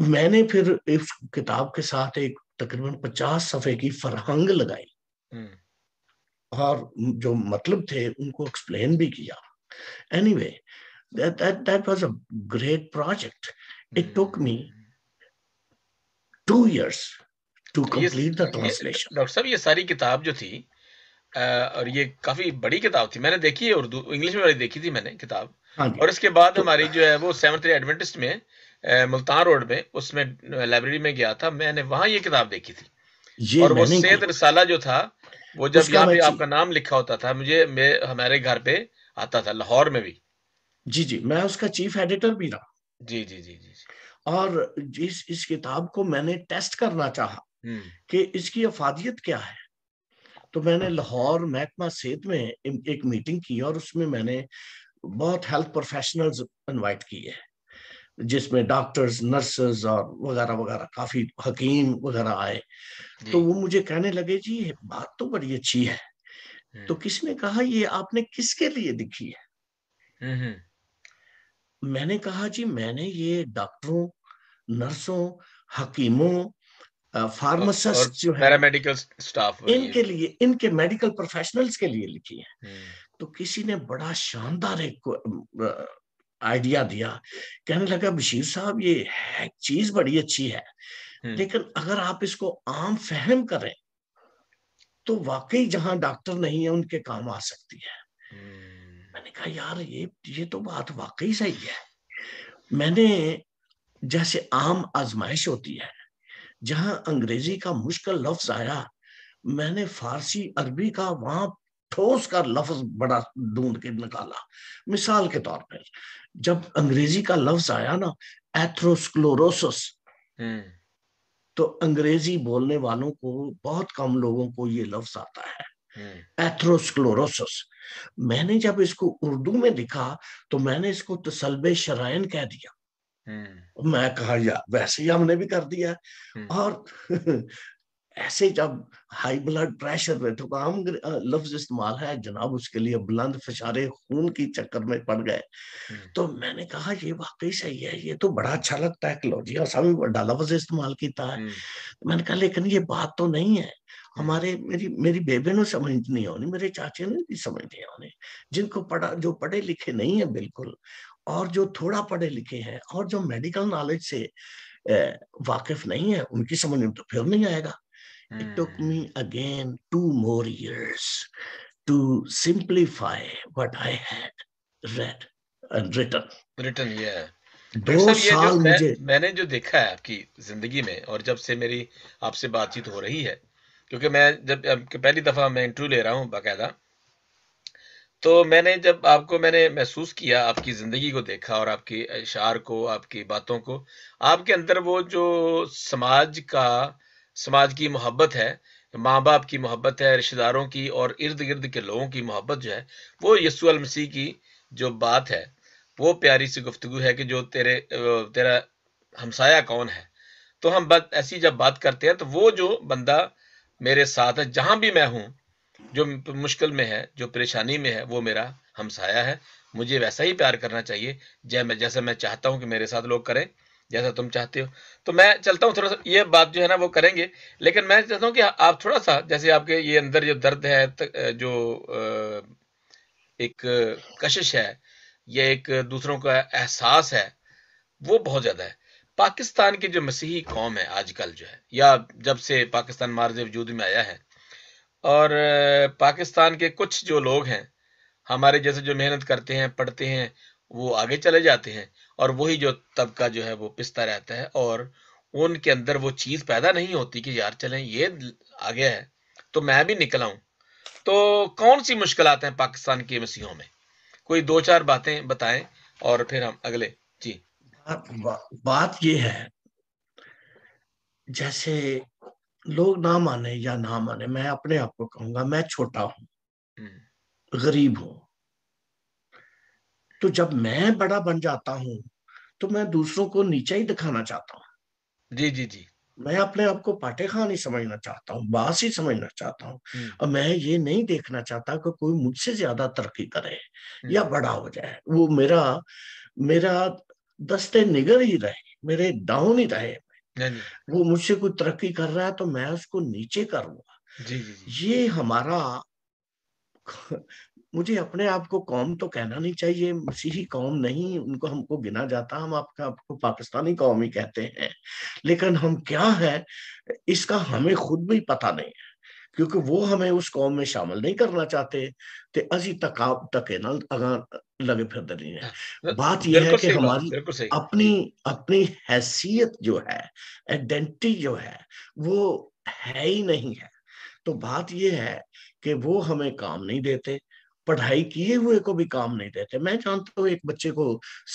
मैंने फिर इस किताब के साथ एक तकरीबन पचास सफ़े की फरहंग लगाई हम्म। और जो मतलब थे उनको एक्सप्लेन भी किया anyway that that that was a great project it hmm. took me 2 years to complete the doctor साहब ये सारी किताब जो थी और ये काफी बड़ी किताब थी मैंने देखी है उर्दू इंग्लिश में वाली देखी थी मैंने किताब हाँ और इसके बाद तो हमारी जो है वो सेवंथ एडवेंटिस्ट में मुल्तान रोड में उसमें लाइब्रेरी में गया था मैंने वहां ये किताब देखी थी ये और वो सैद रसाला जो था वो जब यहाँ पे आपका नाम लिखा होता था मुझे मैं हमारे घर पे आता था लाहौर में भी जी जी मैं उसका चीफ एडिटर भी रहा जी जी जी जी और इस इस किताब को मैंने टेस्ट करना चाहा हम्म। कि इसकी अफादियत क्या है तो मैंने लाहौर महकमा सेहत में एक मीटिंग की और उसमें मैंने बहुत हेल्थ प्रोफेशनल्स इनवाइट किए हैं जिसमें डॉक्टर्स नर्सेस और वगैरह वगैरह काफी हकीम वगैरह आए तो वो मुझे कहने लगे जी बात तो बड़ी अच्छी है तो हम्म। किसी ने कहा ये आपने किसके लिए लिखी है हम्म, हम्म। मैंने कहा जी मैंने ये डॉक्टरों नर्सों हकीमों फार्मासिस्ट जो है मेडिकल स्टाफ इनके लिए इनके मेडिकल प्रोफेशनल्स के लिए लिखी है तो किसी ने बड़ा शानदार एक आइडिया दिया कहने लगा बशीर साहब ये है चीज बड़ी अच्छी है हम्म। लेकिन अगर आप इसको आम फहम करें तो वाकई जहां डॉक्टर नहीं है उनके काम आ सकती है हम्म। मैंने कहा यार ये ये तो बात वाकई सही है मैंने जैसे आम आजमाइश होती है जहां अंग्रेजी का मुश्किल लफ्ज आया मैंने फारसी अरबी का वहां ठोस का लफ्ज बड़ा ढूंढ के निकाला मिसाल के तौर पर जब अंग्रेजी का लफ्ज आया ना एथ्रोस्क्लोरोसिस हम्म। तो अंग्रेजी बोलने वालों को बहुत कम लोगों को ये लफ्ज आता है हम्म। एथ्रोस्क्लोरोसिस मैंने जब इसको उर्दू में लिखा तो मैंने इसको तसलबे शरायन कह दिया हम्म। मैं कहा या वैसे ही हमने भी कर दिया और ऐसे जब हाई ब्लड प्रेशर में तो आम लफ्ज इस्तेमाल है जनाब उसके लिए बुलंद फशारे खून की चक्कर में पड़ गए हम्म। तो मैंने कहा ये वाकई सही है ये तो बड़ा अच्छा लगता है क्लोजिया साहब बड़ा लफ्ज इस्तेमाल किया है हम्म। तो मैंने कहा लेकिन ये बात तो नहीं है हम्म। हमारे मेरी मेरी बेबे ने समझ नहीं होनी मेरे चाचे ने भी समझ नहीं होने जिनको पढ़ा जो पढ़े लिखे नहीं है बिल्कुल और जो थोड़ा पढ़े लिखे हैं और जो मेडिकल नॉलेज से वाकिफ नहीं है उनकी समझ में तो फिर नहीं आएगा Mm. It hmm. took me again two more years to simplify what I had read and written. Written, yeah. दो साल जो मुझे मैं, मैंने जो देखा है आपकी जिंदगी में और जब से मेरी आपसे बातचीत हो रही है क्योंकि मैं जब पहली दफा मैं इंटरव्यू ले रहा हूँ बाकायदा तो मैंने जब आपको मैंने महसूस किया आपकी ज़िंदगी को देखा और आपके इशार को आपकी बातों को आपके अंदर वो जो समाज का समाज की मोहब्बत है माँ बाप की मोहब्बत है रिश्तेदारों की और इर्द गिर्द के लोगों की मोहब्बत जो है वो यसुअल मसीह की जो बात है वो प्यारी सी गुफ्तु है कि जो तेरे तेरा हमसाया कौन है तो हम बात ऐसी जब बात करते हैं तो वो जो बंदा मेरे साथ है जहां भी मैं हूँ जो मुश्किल में है जो परेशानी में है वो मेरा हमसाया है मुझे वैसा ही प्यार करना चाहिए जै मैं जैसा मैं चाहता हूँ कि मेरे साथ लोग करें जैसा तुम चाहते हो तो मैं चलता हूँ थोड़ा सा ये बात जो है ना वो करेंगे लेकिन मैं चाहता हूँ कि आप थोड़ा सा जैसे आपके ये अंदर जो दर्द है जो एक कशिश है ये एक दूसरों का एहसास है वो बहुत ज़्यादा है पाकिस्तान की जो मसीही कौम है आजकल जो है या जब से पाकिस्तान मार्ज वजूद में आया है और पाकिस्तान के कुछ जो लोग हैं हमारे जैसे जो मेहनत करते हैं पढ़ते हैं वो आगे चले जाते हैं और वही जो तबका जो है वो पिसता रहता है और उनके अंदर वो चीज पैदा नहीं होती कि यार चले ये आ गया है तो मैं भी निकल तो कौन सी मुश्किल हैं पाकिस्तान के मसीहों में कोई दो चार बातें बताएं और फिर हम अगले जी बा, बात ये है जैसे लोग ना माने या ना माने मैं अपने आप को कहूंगा मैं छोटा हूं हम्म। गरीब हूं तो जब मैं बड़ा बन जाता हूं तो मैं दूसरों को नीचा ही दिखाना चाहता हूँ जी जी जी मैं अपने आप को पाटे खान ही समझना चाहता हूँ बास ही समझना चाहता हूँ हम्म। और मैं ये नहीं देखना चाहता कि कोई मुझसे ज्यादा तरक्की करे हम्म। या बड़ा हो जाए वो मेरा मेरा दस्ते निगर ही रहे मेरे डाउन ही रहे हाँ वो मुझसे कोई तरक्की कर रहा है तो मैं उसको नीचे करूंगा जी, जी, जी। ये हमारा मुझे अपने आप को कौम तो कहना नहीं चाहिए मसीही कौम नहीं उनको हमको गिना जाता हम आपके आपको पाकिस्तानी कौम ही कहते हैं लेकिन हम क्या है इसका हमें खुद भी पता नहीं है क्योंकि वो हमें उस कौम में शामिल नहीं करना चाहते ते तो असी तक तके ना लगे फिर तो नहीं है हाँ, बात यह है कि हमारी अपनी अपनी हैसियत जो है आइडेंटिटी जो है वो है ही नहीं है तो बात यह है कि वो हमें काम नहीं देते पढ़ाई किए हुए को भी काम नहीं देते मैं जानता हूँ एक बच्चे को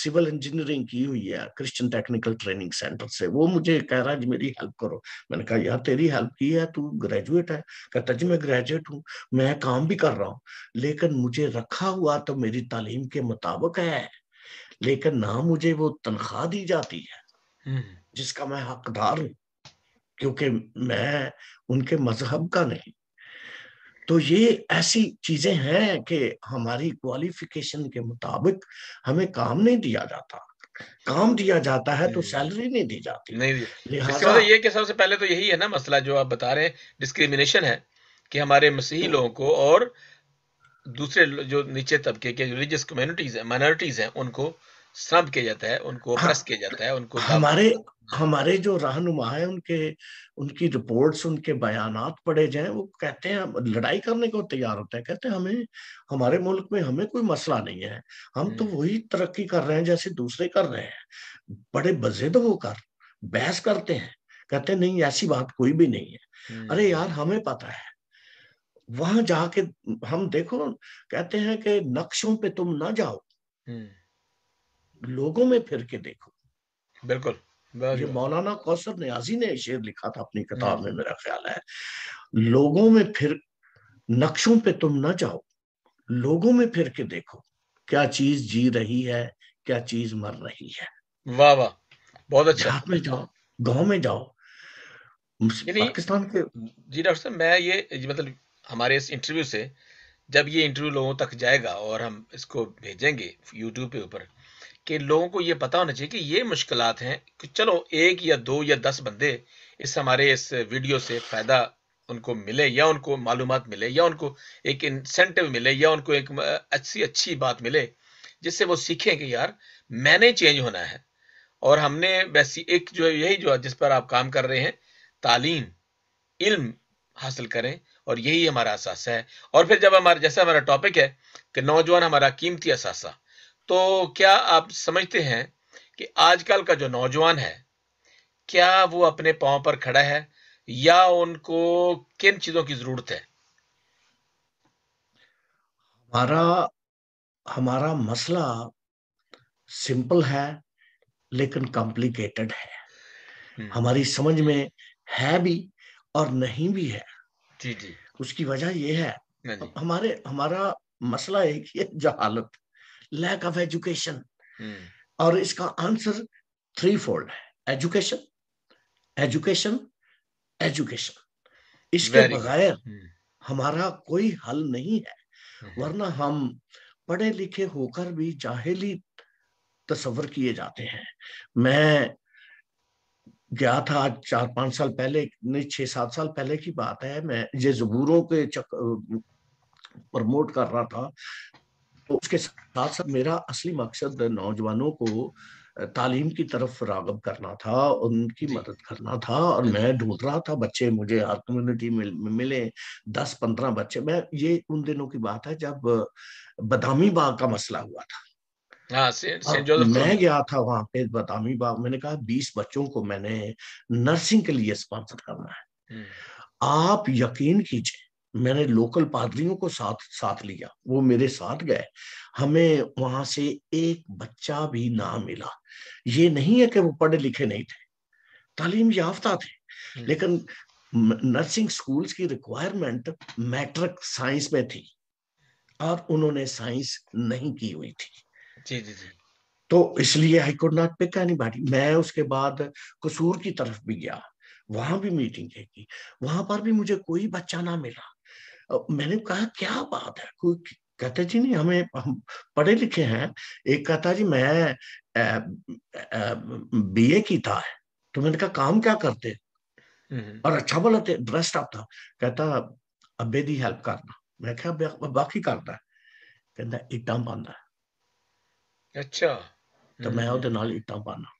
सिविल इंजीनियरिंग की हुई है क्रिश्चियन टेक्निकल ट्रेनिंग सेंटर से वो मुझे कह रहा है मेरी हेल्प करो मैंने कहा यार तेरी हेल्प की है तू ग्रेजुएट है कहता जी मैं ग्रेजुएट हूँ मैं काम भी कर रहा हूँ लेकिन मुझे रखा हुआ तो मेरी तालीम के मुताबिक है लेकिन ना मुझे वो तनख्वाह दी जाती है हम्म। जिसका मैं हकदार हूँ क्योंकि मैं उनके मजहब का नहीं तो ये ऐसी चीजें हैं कि हमारी क्वालिफिकेशन के मुताबिक हमें काम नहीं दिया जाता काम दिया जाता है तो सैलरी नहीं दी जाती नहीं दी। लिहाजा मतलब ये कि सबसे पहले तो यही है ना मसला जो आप बता रहे हैं डिस्क्रिमिनेशन है कि हमारे मसीही हाँ। लोगों को और दूसरे जो नीचे तबके के रिलीजियस कम्युनिटीज है माइनॉरिटीज हैं उनको श्रम किया जाता है उनको हाँ, किया जाता है उनको हमारे हमारे जो रहनुमा है उनके उनकी रिपोर्ट्स उनके बयान पढ़े जाए वो कहते हैं लड़ाई करने को तैयार होते हैं कहते हैं हमें हमारे मुल्क में हमें कोई मसला नहीं है हम तो हम्म। वही तरक्की कर रहे हैं जैसे दूसरे कर रहे हैं बड़े बजेद होकर तो बहस करते हैं कहते हैं नहीं ऐसी बात कोई भी नहीं है हम्म। अरे यार हमें पता है वहां जाके हम देखो कहते हैं कि नक्शों पे तुम ना जाओ हम्म। लोगों में फिर के देखो बिल्कुल ये मौलाना कौशर न्याजी ने शेर लिखा था अपनी किताब हाँ। में मेरा ख्याल है लोगों में फिर नक्शों पे तुम ना जाओ लोगों में फिर के देखो क्या चीज जी रही है क्या चीज मर रही है वाह वाह बहुत अच्छा में जाओ गांव में जाओ पाकिस्तान के जी डॉक्टर साहब मैं ये मतलब हमारे इस इंटरव्यू से जब ये इंटरव्यू लोगों तक जाएगा और हम इसको भेजेंगे यूट्यूब के ऊपर कि लोगों को ये पता होना चाहिए कि ये मुश्किल हैं कि चलो एक या दो या दस बंदे इस हमारे इस वीडियो से फ़ायदा उनको मिले या उनको मालूम मिले या उनको एक इंसेंटिव मिले या उनको एक अच्छी अच्छी बात मिले जिससे वो सीखें कि यार मैंने चेंज होना है और हमने वैसी एक जो है यही जो है जिस पर आप काम कर रहे हैं तालीम इल्म हासिल करें और यही हमारा असासा है और फिर जब हमारा जैसा हमारा टॉपिक है कि नौजवान हमारा कीमती असासा तो क्या आप समझते हैं कि आजकल का जो नौजवान है क्या वो अपने पांव पर खड़ा है या उनको किन चीजों की जरूरत है हमारा हमारा मसला सिंपल है लेकिन कॉम्प्लिकेटेड है हम्म। हमारी समझ में है भी और नहीं भी है जी जी उसकी वजह यह है हाँ हमारे हमारा मसला एक ही है जहालत लैक ऑफ एजुकेशन और इसका आंसर थ्री फोल्ड है एजुकेशन एजुकेशन एजुकेशन इसके बगैर hmm. हमारा कोई हल नहीं है hmm. वरना हम पढ़े लिखे होकर भी जाहिली तस्वर किए जाते हैं मैं गया था चार पांच साल पहले नहीं छह सात साल पहले की बात है मैं ये जबूरों के चक, प्रमोट कर रहा था तो उसके साथ साथ मेरा असली मकसद नौजवानों को तालीम की तरफ रागब करना था उनकी मदद करना था और मैं ढूंढ रहा था बच्चे मुझे हर कम्युनिटी में मिले दस पंद्रह बच्चे मैं ये उन दिनों की बात है जब बदामी बाग का मसला हुआ था आ, हाँ, से, से मैं गया था वहां पे बदामी बाग मैंने कहा बीस बच्चों को मैंने नर्सिंग के लिए स्पॉन्सर करना है आप यकीन कीजिए मैंने लोकल पादरियों को साथ साथ लिया वो मेरे साथ गए हमें वहां से एक बच्चा भी ना मिला ये नहीं है कि वो पढ़े लिखे नहीं थे तालीम याफ्ता थे हम्म। लेकिन नर्सिंग स्कूल्स की रिक्वायरमेंट मैट्रिक साइंस में थी और उन्होंने साइंस नहीं की हुई थी जी जी जी तो इसलिए I could not pick anybody मैं उसके बाद कसूर की तरफ भी गया वहां भी मीटिंग है की वहां पर भी मुझे कोई बच्चा ना मिला मैंने कहा क्या बात है कोई कहते जी नहीं हमें हम पढ़े लिखे हैं एक कहता जी मैं बी ए की था तो मैंने कहा काम क्या करते हम्म। और अच्छा बोला थे ड्रेस्ड अप था कहता अबे दी हेल्प करना मैं क्या बाकी करता है कहता इटा पाना है अच्छा तो मैं ओदे हम्म। नाल इटा पाना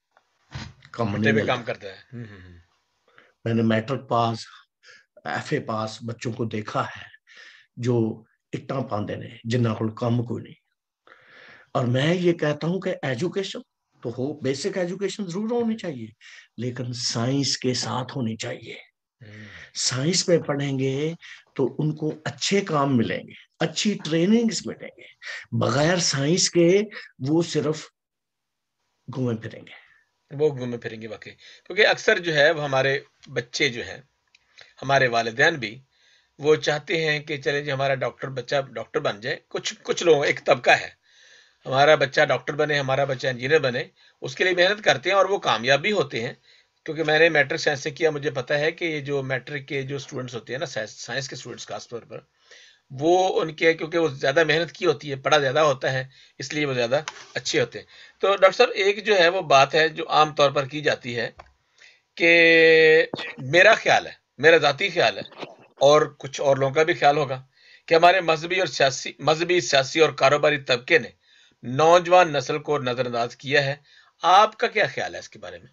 कंपनी में काम करता है हम्म, मैंने मैट्रिक पास एफए पास बच्चों को देखा है जो इटा पाते हैं जिन्हों को कम कोई नहीं और मैं ये कहता हूं कि एजुकेशन तो हो बेसिक एजुकेशन जरूर होनी चाहिए लेकिन साइंस के साथ होनी चाहिए साइंस में पढ़ेंगे तो उनको अच्छे काम मिलेंगे अच्छी ट्रेनिंग्स मिलेंगे बगैर साइंस के वो सिर्फ घूमे फिरेंगे वो घूमे फिरेंगे वाकई क्योंकि अक्सर जो है वो हमारे बच्चे जो है हमारे वालदेन भी वो चाहते हैं कि चले जी हमारा डॉक्टर बच्चा डॉक्टर बन जाए कुछ कुछ लोग एक तबका है हमारा बच्चा डॉक्टर बने हमारा बच्चा इंजीनियर बने उसके लिए मेहनत करते हैं और वो कामयाब भी होते हैं क्योंकि मैंने मैट्रिक साइंस से किया मुझे पता है कि ये जो मैट्रिक के जो स्टूडेंट्स होते हैं ना साइंस के स्टूडेंट्स खासतौर पर वो उनके क्योंकि वो ज़्यादा मेहनत की होती है पढ़ा ज़्यादा होता है इसलिए वो ज़्यादा अच्छे होते हैं तो डॉक्टर साहब एक जो है वो बात है जो आम तौर पर की जाती है कि मेरा ख्याल है मेरा ज़ाती ख्याल है और कुछ और लोगों का भी ख्याल होगा कि हमारे मजहबी और मजहबी सियासी और कारोबारी तबके ने नौजवान नस्ल को नजरअंदाज किया है आपका क्या ख्याल है इसके बारे में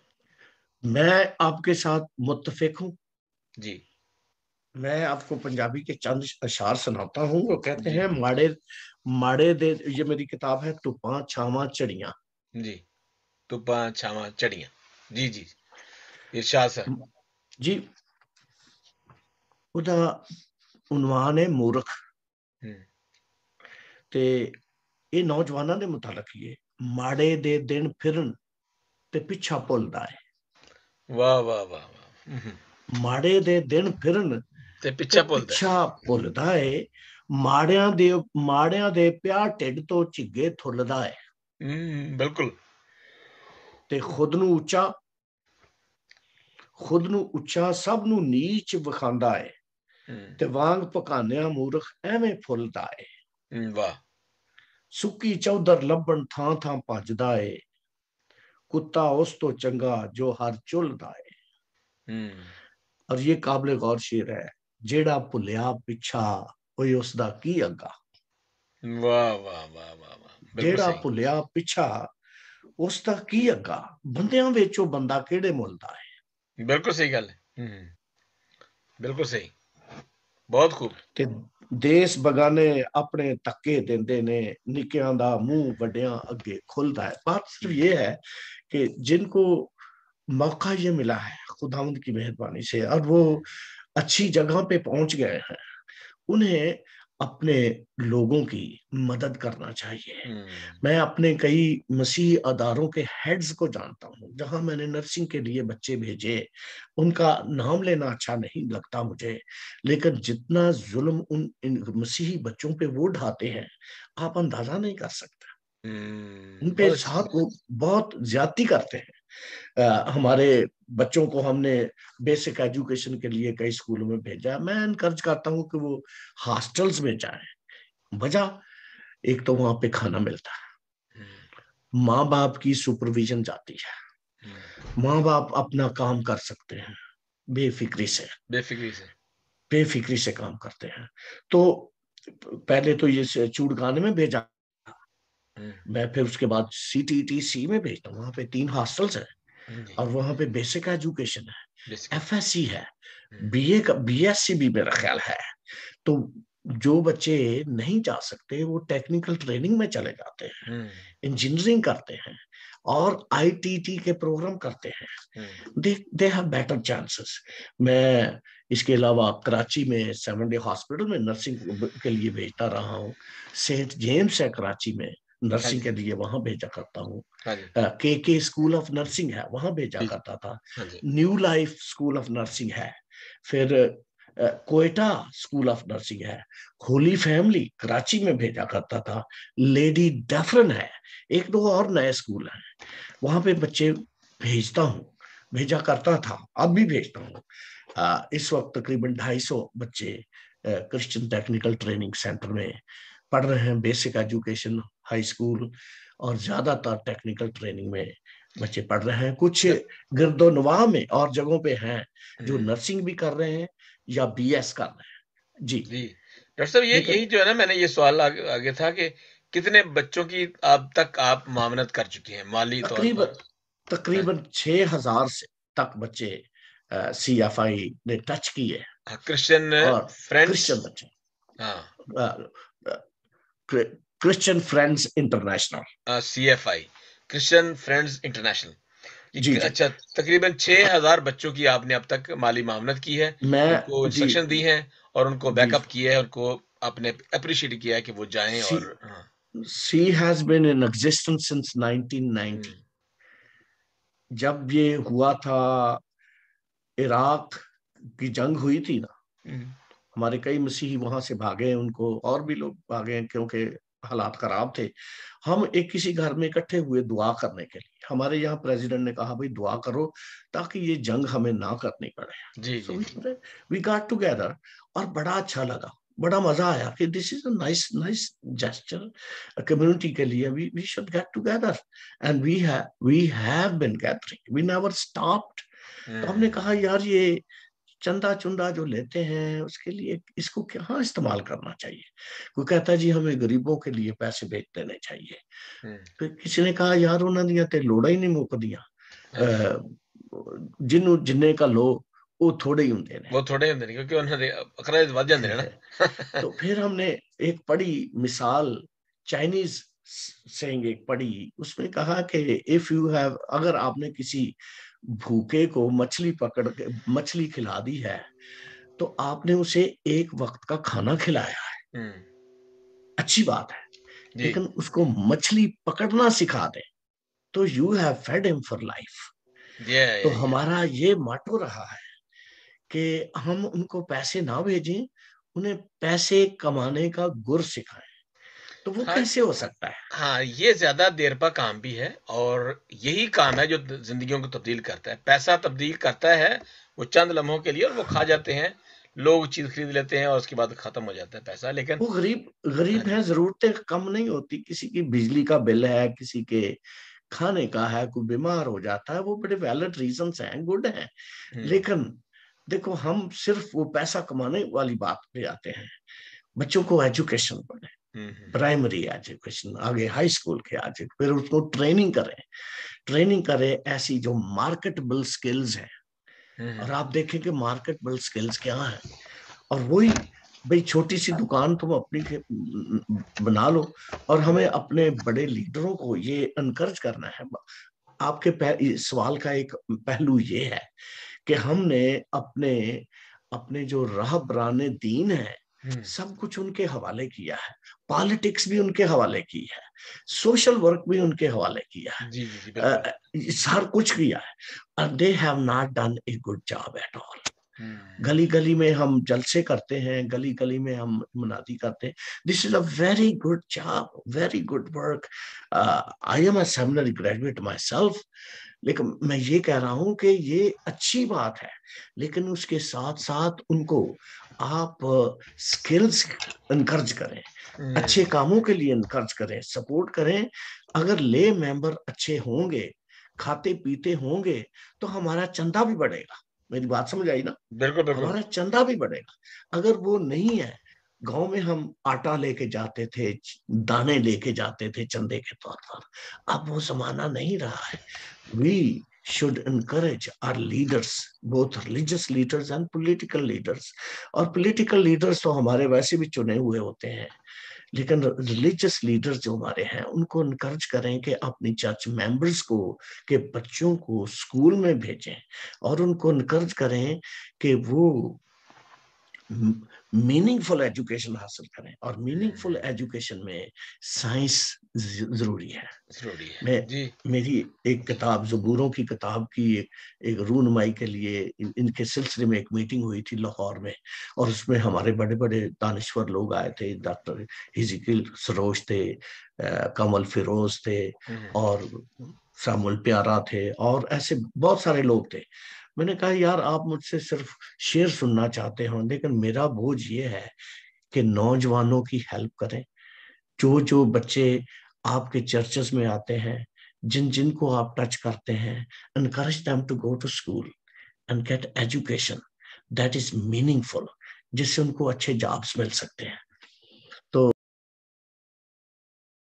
मैं आपके साथ मुतफिक हूँ जी मैं आपको पंजाबी के चंद अशार सुनाता हूँ वो कहते हैं माड़े माड़े दे ये मेरी किताब है तुपा छावा चढ़िया जी तुपा छावा चढ़िया जी जी इरशाद सर जी ਉਹਦਾ ਉਨਵਾਨ ਹੈ ਮੂਰਖ ਤੇ ਇਹ ਨੌਜਵਾਨਾਂ ਦੇ ਮੁਤਲਕ ਹੀ ਹੈ ਮਾੜੇ ਦੇ ਦਿਨ ਫਿਰਨ ਤੇ ਪਿੱਛਾ ਭੁੱਲਦਾ ਹੈ ਵਾਹ ਵਾਹ ਵਾਹ ਮਾੜੇ ਦੇ ਦਿਨ ਫਿਰਨ ਤੇ ਪਿੱਛਾ ਭੁੱਲਦਾ ਪਿੱਛਾ ਭੁੱਲਦਾ ਹੈ ਮਾੜਿਆਂ ਦੇ ਮਾੜਿਆਂ ਦੇ ਪਿਆ ਢਿੱਡ ਤੋਂ ਝਿੱਗੇ ਥੁੱਲਦਾ ਹੈ ਹੂੰ ਬਿਲਕੁਲ ਤੇ ਖੁਦ ਨੂੰ ਉੱਚਾ ਖੁਦ ਨੂੰ ਉੱਚਾ ਸਭ ਨੂੰ ਨੀਚ ਵਿਖਾਂਦਾ ਹੈ ਤੇ ਵਾਂਗ ਪਕਾਨਿਆਂ ਮੂਰਖ ਐਵੇਂ ਫੁੱਲਦਾ ਏ ਵਾਹ ਸੁੱਕੀ ਚੌਧਰ ਲੱਭਣ ਥਾਂ ਥਾਂ ਭੱਜਦਾ ਏ कुत्ता उस तो चंगा जो हर झुलदा है हम्म। और ये काबिल गौर शेर है जेड़ा भुलिया पिछा ओए उसदा की अगा वाह वाह वाह वाह वाह जेड़ा भुलिया पिछा उसदा की अगा ਬੰਦਿਆਂ ਵਿੱਚੋਂ ਬੰਦਾ ਕਿਹੜੇ ਮੁੱਲ ਦਾ ਹੈ ਬਿਲਕੁਲ ਸਹੀ ਗੱਲ ਹੈ ਬਿਲਕੁਲ ਸਹੀ ਬਹੁਤ ਖੂਬ ਕਿ ਦੇਸ਼ ਬਗਾਨੇ ਆਪਣੇ ਤੱਕੇ ਦਿੰਦੇ ਨੇ ਨਿੱਕਿਆਂ ਦਾ ਮੂੰਹ ਵੱਡਿਆਂ ਅੱਗੇ ਖੁੱਲਦਾ ਹੈ ਬਾਤ ਸਿਰਫ ਇਹ है कि जिनको मौका ये मिला है खुदावंद की मेहरबानी से और वो अच्छी जगह पे पहुंच गए हैं उन्हें अपने लोगों की मदद करना चाहिए हम्म। मैं अपने कई मसीह अदारों के हेड्स को जानता हूँ जहां मैंने नर्सिंग के लिए बच्चे भेजे उनका नाम लेना अच्छा नहीं लगता मुझे लेकिन जितना जुल्म उन इन मसीही बच्चों पे वो ढाते हैं आप अंदाजा नहीं कर सकते हम्म, उन पे साथ वो बहुत ज्यादा करते हैं हमारे बच्चों को हमने बेसिक एजुकेशन के लिए कई स्कूलों में भेजा मैं इनकर्ज करता हूँ कि वो हॉस्टल्स में जाए वजह एक तो वहां पे खाना मिलता है हम्म। माँ बाप की सुपरविजन जाती है हम्म। माँ बाप अपना काम कर सकते हैं बेफिक्री से बेफिक्री से बेफिक्री से काम करते हैं तो पहले तो ये चूड़ खाने में भेजा हम्म। मैं फिर उसके बाद सी टी टी सी में भेजता हूँ वहां पे तीन हॉस्टल्स है और वहां पे बेसिक एजुकेशन है एफ एस सी है बी ए का बी एस सी भी मेरा ख्याल है तो जो बच्चे नहीं जा सकते वो टेक्निकल ट्रेनिंग में चले जाते हैं इंजीनियरिंग हम्म। करते हैं और आईटीटी के प्रोग्राम करते हैं they they have better chances मैं इसके अलावा कराची में सेवन डे हॉस्पिटल में नर्सिंग के लिए भेजता रहा हूँ सेंट जेम्स है कराची में नर्सिंग हाँ के लिए वहां भेजा करता हूँ हाँ के के स्कूल ऑफ नर्सिंग है वहां भेजा करता था हाँ New Life School of Nursing है फिर कोयटा स्कूल ऑफ नर्सिंग है होली फैमिली कराची में भेजा करता था लेडी डेफरन है एक दो और नए स्कूल है वहां पे बच्चे भेजता हूँ भेजा करता था अब भी भेजता हूँ इस वक्त तकरीबन ढाई सौ बच्चे क्रिश्चियन टेक्निकल ट्रेनिंग सेंटर में पढ़ रहे हैं बेसिक एजुकेशन हाई स्कूल और ज़्यादातर टेक्निकल ट्रेनिंग में बच्चे पढ़ रहे हैं कुछ गिरदोनवा में और जगहों पे हैं जो नर्सिंग भी कर रहे हैं या बीएस कर रहे हैं जी जी डॉक्टर साहब ये यही जो है ना मैंने ये सवाल आगे, आगे था कि कितने बच्चों की अब तक आप मामनत कर चुके हैं माली तकरीबन तकरीबन हाँ। छह हजार से तक बच्चे सी एफ आई ने टच किए क्रिश्चियन फ्रेंड्स क्रिश्चियन बच्चे हाँ Christian Friends International C F I Christian Friends International जी अच्छा तकरीबन छह हजार बच्चों की आपने अब तक माली मामनत की है मैं उनको इंस्ट्रक्शन दी है और उनको बैकअप किया है उनको आपने अप्रिशिएट किया है कि वो जाए और हाँ. She has been in existence since 1990 जब ये हुआ था इराक की जंग हुई थी ना हम्म। हमारे कई मसीही वहां से भागे हैं उनको और भी लोग भागे हैं क्योंकि हालात खराब थे हम एक किसी घर में इकट्ठे हुए दुआ करने के लिए हमारे यहाँ प्रेसिडेंट ने कहा भाई दुआ करो ताकि ये जंग हमें ना करनी पड़े वी गॉट टुगेदर और बड़ा अच्छा लगा बड़ा मजा आया कि this is nice nice gesture community के लिए we we should get together and we have we have been gathering we never stopped तो हमने कहा यार ये चंदा चुंदा जो लेते हैं उसके लिए इसको कहाँ इस्तेमाल करना चाहिए कोई कहता जी हमें गरीबों के लिए पैसे भेज देने चाहिए तो किसी ने कहा यार उन्होंने लोड़ा ही नहीं मुक दिया जिन जिन्हें का लो वो थोड़े ही होंगे वो थोड़े ਉਹ क्योंकि उन्होंने ਨੇ ਕਿਉਂਕਿ ਉਹਨਾਂ ਦੇ ਅਕਰਾਇਦ ਵੱਧ हमने एक पड़ी मिसाल चाइनीज सेइंग एक पड़ी उसमें कहा कि इफ यू हैव अगर आपने किसी भूखे को मछली पकड़ के मछली खिला दी है तो आपने उसे एक वक्त का खाना खिलाया है हम्म। अच्छी बात है लेकिन उसको मछली पकड़ना सिखा दे तो you have fed him for life तो हमारा ये माटो रहा है कि हम उनको पैसे ना भेजें उन्हें पैसे कमाने का गुर सिखाएं तो वो हाँ, कैसे हो सकता है हाँ ये ज्यादा देर पर काम भी है और यही काम है जो जिंदगियों को तब्दील करता है पैसा तब्दील करता है वो चंद लम्हों के लिए और वो खा जाते हैं लोग चीज खरीद लेते हैं और उसके बाद खत्म हो जाता है पैसा लेकिन वो गरीब गरीब हाँ है जरूरतें कम नहीं होती किसी की बिजली का बिल है किसी के खाने का है कोई बीमार हो जाता है वो बड़े वैलिड रीजन है गुड है लेकिन देखो हम सिर्फ वो पैसा कमाने वाली बात पे आते हैं बच्चों को एजुकेशन पढ़े प्राइमरी आज क्वेश्चन आगे हाई स्कूल के आज फिर उसको ट्रेनिंग करें ट्रेनिंग करें ऐसी जो मार्केटेबल स्किल्स है और आप देखें कि मार्केटेबल स्किल्स क्या है और वही भाई छोटी सी दुकान तुम अपनी बना लो और हमें अपने बड़े लीडरों को ये इनकरेज करना है आपके सवाल का एक पहलू ये है कि हमने अपने अपने जो राह बराने दीन है हम्म। सब कुछ उनके हवाले किया है पॉलिटिक्स भी उनके हवाले की है सोशल वर्क भी उनके हवाले किया है जी, जी, सार कुछ किया है they have not done a good job at all गली गली में हम जलसे करते हैं गली गली में हम मनाती करते हैं this is a very good job very good work I am a seminary graduate myself लेकिन मैं ये कह रहा हूं कि ये अच्छी बात है लेकिन उसके साथ साथ उनको आप स्किल्स इनकर्ज करें हम्म। अच्छे कामों के लिए इनकर्ज करें सपोर्ट करें अगर ले मेंबर अच्छे होंगे खाते पीते होंगे तो हमारा चंदा भी बढ़ेगा मेरी बात समझ आई ना बिल्कुल बिल्कुल हमारा चंदा भी बढ़ेगा अगर वो नहीं है गांव में हम आटा लेके जाते थे दाने लेके जाते थे चंदे के तौर पर अब वो जमाना नहीं रहा है we should encourage our leaders both religious leaders and political leaders और political leaders तो हमारे वैसे भी चुने हुए होते हैं लेकिन रिलीजियस लीडर्स जो हमारे हैं उनको इनकरेज करें कि अपनी चर्च मेंबर्स को के बच्चों को स्कूल में भेजें और उनको इनकरेज करें कि वो मीनिंगफुल एजुकेशन हासिल करें और मीनिंगफुल हम्म। एजुकेशन में साइंस जरूरी है जरूरी है मैं जी। मेरी एक किताब जबूरों की किताब की एक एक रूनमाई के लिए इन, इनके सिलसिले में एक मीटिंग हुई थी लाहौर में और उसमें हमारे बड़े बड़े दानश्वर लोग आए थे डॉक्टर हिजिकल सरोज थे कमल फिरोज थे हम्म। और सामुल प्यारा थे और ऐसे बहुत सारे लोग थे मैंने कहा यार आप मुझसे सिर्फ शेर सुनना चाहते हो लेकिन मेरा बोझ ये है कि नौजवानों की हेल्प करें जो जो बच्चे आपके चर्चेस में आते हैं जिन जिन को आप टच करते हैं encourage them to go to school and get education that is meaningful जिससे उनको अच्छे जॉब्स मिल सकते हैं